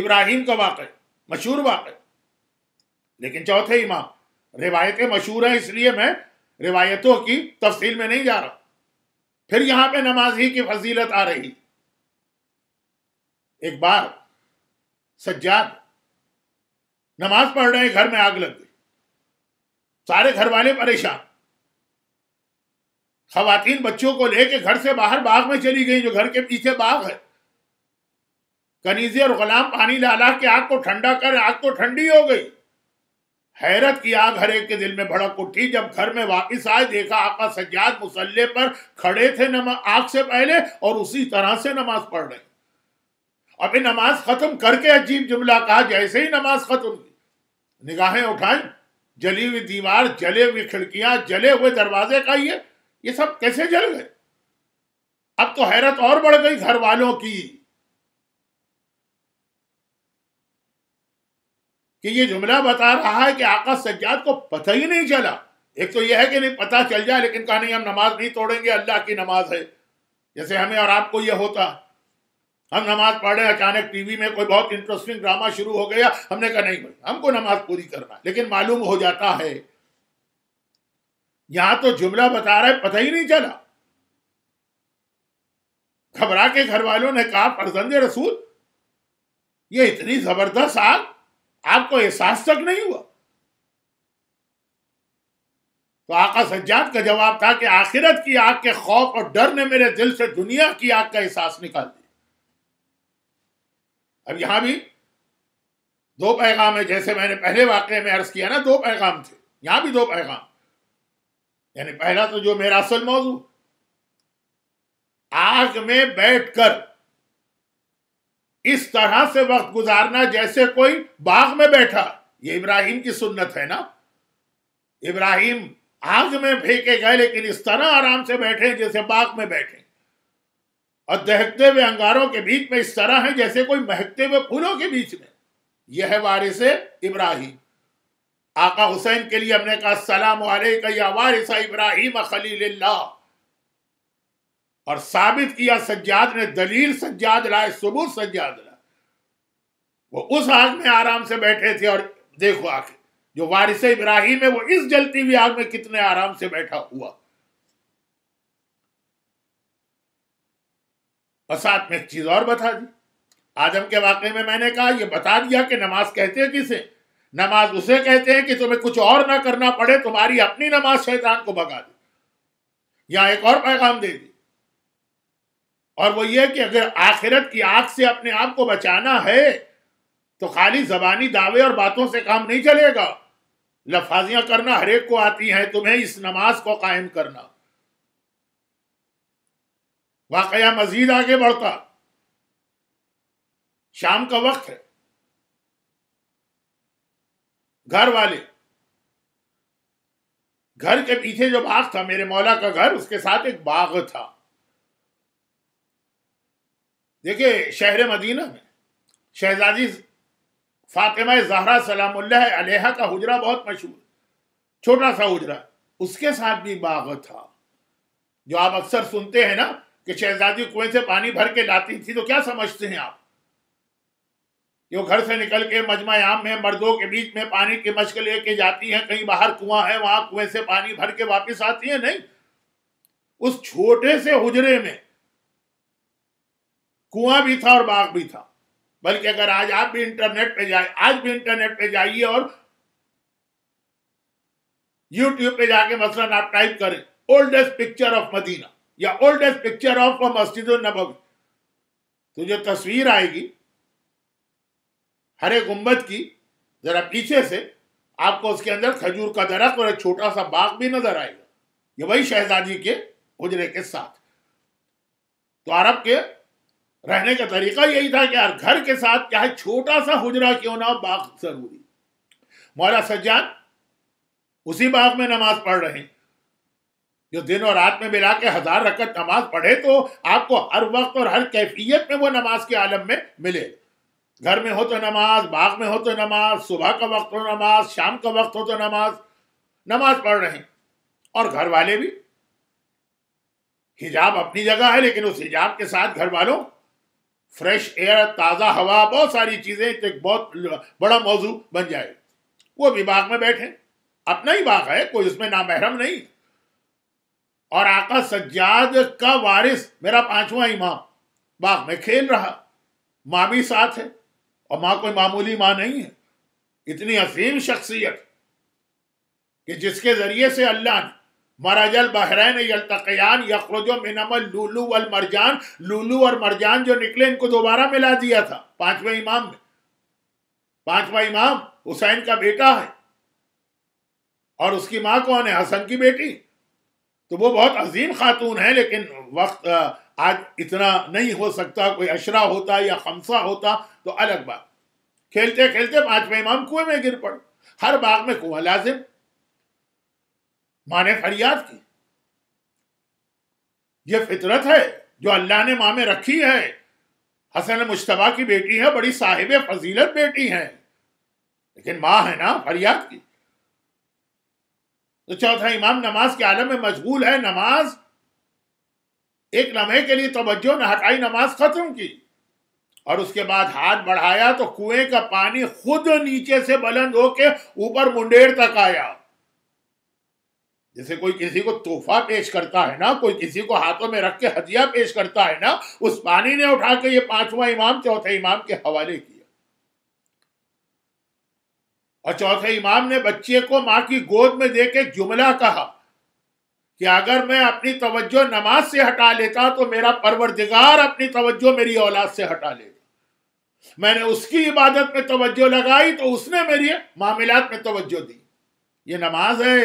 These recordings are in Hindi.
इब्राहिम का वाक़ मशहूर वाक़ लेकिन चौथे इमाम रिवायतें मशहूर हैं इसलिए मैं रिवायतों की तफसील में नहीं जा रहा फिर यहां पे नमाज ही की फजीलत आ रही एक बार सज्जाद नमाज पढ़ रहे घर में आग लग गई सारे घर वाले परेशान खातन बच्चों को लेके घर से बाहर बाग में चली गई जो घर के पीछे बाग है कनीजे और गुलाम पानी लाला के आग को ठंडा कर आग तो ठंडी हो गई हैरत की आग हर एक के दिल में भड़क उठी जब घर में वापस आए देखा आका सज्जाद मुसल्ले पर खड़े थे नमा आग से पहले और उसी तरह से नमाज पढ़ रहे अभी नमाज खत्म करके अजीब जुमला कहा जैसे ही नमाज खत्म की निगाहें उठाई जली हुई दीवार जले हुई खिड़कियां जले हुए दरवाजे का ये ये सब कैसे जल गए अब तो हैरत और बढ़ गई घर वालों की कि ये जुमला बता रहा है कि आकाश सज्जाद को पता ही नहीं चला एक तो यह है कि नहीं पता चल जाए लेकिन कहा नहीं हम नमाज नहीं तोड़ेंगे अल्लाह की नमाज है जैसे हमें और आपको यह होता हम नमाज पढ़े अचानक टीवी में कोई बहुत इंटरेस्टिंग ड्रामा शुरू हो गया हमने कहा नहीं भाई हमको नमाज पूरी करना लेकिन मालूम हो जाता है यहां तो जुमला बता रहा है पता ही नहीं चला घबरा के घर वालों ने कहा फरजंद रसूल ये इतनी जबरदस्त आग आपको एहसास तक नहीं हुआ तो आका सज्जाद का जवाब था कि आखिरत की आग के खौफ और डर ने मेरे दिल से दुनिया की आग का एहसास निकाल दिया अब यहां भी दो पैगाम है जैसे मैंने पहले वाक्य में अर्ज किया ना दो पैगाम थे यहां भी दो पैगाम यानी पहला तो जो मेरा असल मौजू आग में बैठकर इस तरह से वक्त गुजारना जैसे कोई बाग में बैठा ये इब्राहिम की सुन्नत है ना इब्राहिम आग में फेंके गए लेकिन इस तरह आराम से बैठे जैसे बाग में बैठे और दहकते हुए अंगारों के बीच में इस तरह है जैसे कोई महकते हुए फूलों के बीच में यह है वारिस इब्राहिम आका हुसैन के लिए हमने कहा सलाम वारिसा इब्राहिम खलील और साबित किया सज्जाद ने दलील सज्जाद लाए सबूत सज्जाद लाए वो उस आग में आराम से बैठे थे और देखो आखिर जो वारिस इब्राहिम है वो इस जलती हुई आग में कितने आराम से बैठा हुआ और साथ में एक चीज और बता दी आदम के वाकई में मैंने कहा यह बता दिया कि नमाज कहते हैं किसे नमाज उसे कहते हैं कि तुम्हें कुछ और ना करना पड़े तुम्हारी अपनी नमाज शैतान को भगा दे या एक और पैगाम दे दी और वो ये कि अगर आखिरत की आग से अपने आप को बचाना है तो खाली जबानी दावे और बातों से काम नहीं चलेगा लफाजियां करना हरेक को आती हैं तुम्हें इस नमाज को कायम करना वाकया मजीद आगे बढ़ता शाम का वक्त है घर वाले घर के पीछे जो बाग था मेरे मौला का घर उसके साथ एक बाग था देखिए शहर मदीना में शहजादी फातिमा जहरा सलाम अलैहा का हुजरा बहुत मशहूर छोटा सा हुजरा उसके साथ भी बाग था जो आप अक्सर सुनते हैं ना कि शहजादी कुएं से पानी भर के लाती थी तो क्या समझते हैं आप जो घर से निकल के मजमा आम में मर्दों के बीच में पानी की मशक लेके जाती हैं कहीं बाहर कुआं है वहां कुएं से पानी भर के वापस आती है नहीं उस छोटे से हुजरे में कुआं भी था और बाग भी था बल्कि अगर आज आप भी इंटरनेट पे जाए आज भी इंटरनेट पे जाइए और यूट्यूब पे जाके मसलन आप टाइप करें ओल्डेस्ट पिक्चर ऑफ मदीना या ओल्डेस्ट पिक्चर ऑफ मस्जिद नबवी तो जो तस्वीर आएगी हरे गुम्बद की जरा पीछे से आपको उसके अंदर खजूर का दरख्त और एक छोटा सा बाग भी नजर आएगा ये वही शहजादी के उजरे के साथ तो अरब के रहने का तरीका यही था कि यार घर के साथ चाहे छोटा सा हुजरा क्यों ना बाग जरूरी मौला सज्जान उसी बाग में नमाज पढ़ रहे हैं जो दिन और रात में मिला के हजार रकत नमाज पढ़े तो आपको हर वक्त और हर कैफियत में वो नमाज के आलम में मिलेगा घर में हो तो नमाज बाग में हो तो नमाज सुबह का वक्त हो नमाज शाम का वक्त हो तो नमाज नमाज पढ़ रहे हैं और घर वाले भी हिजाब अपनी जगह है लेकिन उस हिजाब के साथ घर वालों फ्रेश एयर ताज़ा हवा बहुत सारी चीज़ें तो एक बहुत बड़ा मौजू बन जाए वो भी बाग में बैठे अपना ही बाग है कोई उसमें ना महरम नहीं और आका सज्जाद का वारिस मेरा पांचवा इमाम बाग में खेल रहा माँ भी साथ है और माँ कोई मामूली माँ नहीं है इतनी असीम शख्सियत कि जिसके जरिए से अल्लाह ने मराजल बहरैन यलतकयान यखरजो मिनमल लूलू वल मरजान लूलू और मरजान जो निकले इनको दोबारा मिला दिया था पांचवें इमाम में पांचवा इमाम हुसैन का बेटा है और उसकी माँ कौन है हसन की बेटी तो वो बहुत अजीम खातून है लेकिन वक्त आज इतना नहीं हो सकता कोई अशरा होता या खमसा होता तो अलग बात खेलते खेलते पांचवें इमाम कुएं में गिर पड़ हर बाग में कुआ लाजिम माँ ने फरियाद की यह फितरत है जो अल्लाह ने माँ में रखी है हसन मुश्तबा की बेटी है बड़ी साहिब फजीलत बेटी है लेकिन माँ है ना फरियाद की तो चौथा इमाम नमाज के आलम में मशगूल है नमाज एक लम्हे के लिए तवज्जो ने हटाई नमाज खत्म की और उसके बाद हाथ बढ़ाया तो कुएं का पानी खुद नीचे से बुलंद होके ऊपर मुंडेर तक आया जैसे कोई किसी को तोहफा पेश करता है ना कोई किसी को हाथों में रख के हदिया पेश करता है ना उस पानी ने उठा के ये पांचवा इमाम चौथे इमाम के हवाले किया और चौथे इमाम ने बच्चे को मां की गोद में देके जुमला कहा कि अगर मैं अपनी तवज्जो नमाज से हटा लेता तो मेरा परवरदिगार अपनी तवज्जो मेरी औलाद से हटा लेता मैंने उसकी इबादत में तवज्जो लगाई तो उसने मेरी मामलात में तवज्जो दी ये नमाज है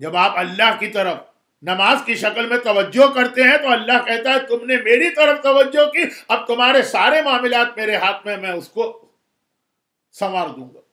जब आप अल्लाह की तरफ नमाज की शक्ल में तवज्जो करते हैं तो अल्लाह कहता है तुमने मेरी तरफ तवज्जो की अब तुम्हारे सारे मामलात मेरे हाथ में मैं उसको संवार दूंगा